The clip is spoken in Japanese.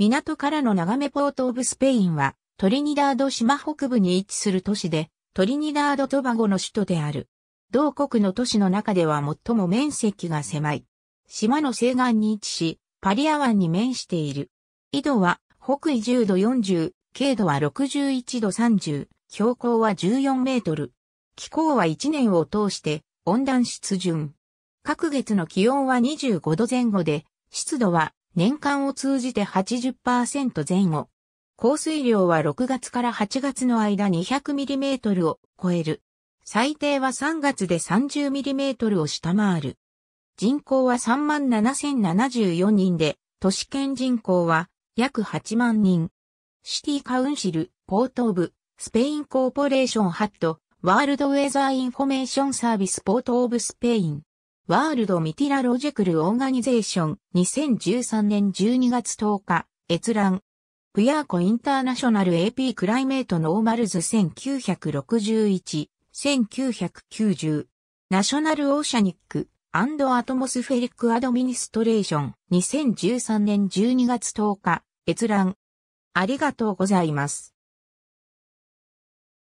港からの眺めポートオブスペインは、トリニダード島北部に位置する都市で、トリニダードトバゴの首都である。同国の都市の中では最も面積が狭い。島の西岸に位置し、パリア湾に面している。緯度は北緯10度40、経度は61度30、標高は14メートル。気候は1年を通して温暖湿潤。各月の気温は25度前後で、湿度は年間を通じて80%前後。降水量は6月から8月の間 200mm を超える。最低は3月で 30mm を下回る。人口は37,074人で、都市圏人口は約8万人。シティカウンシル、ポートオブ、スペインコーポレーションハット、ワールドウェザーインフォメーションサービスポートオブスペイン。ワールドミティラロジェクルオーガニゼーション2013年12月10日閲覧プヤーコインターナショナル AP クライメートノーマルズ1961 1990ナショナルオーシャニックアトモスフェリックアドミニストレーション2013年12月10日閲覧ありがとうございます。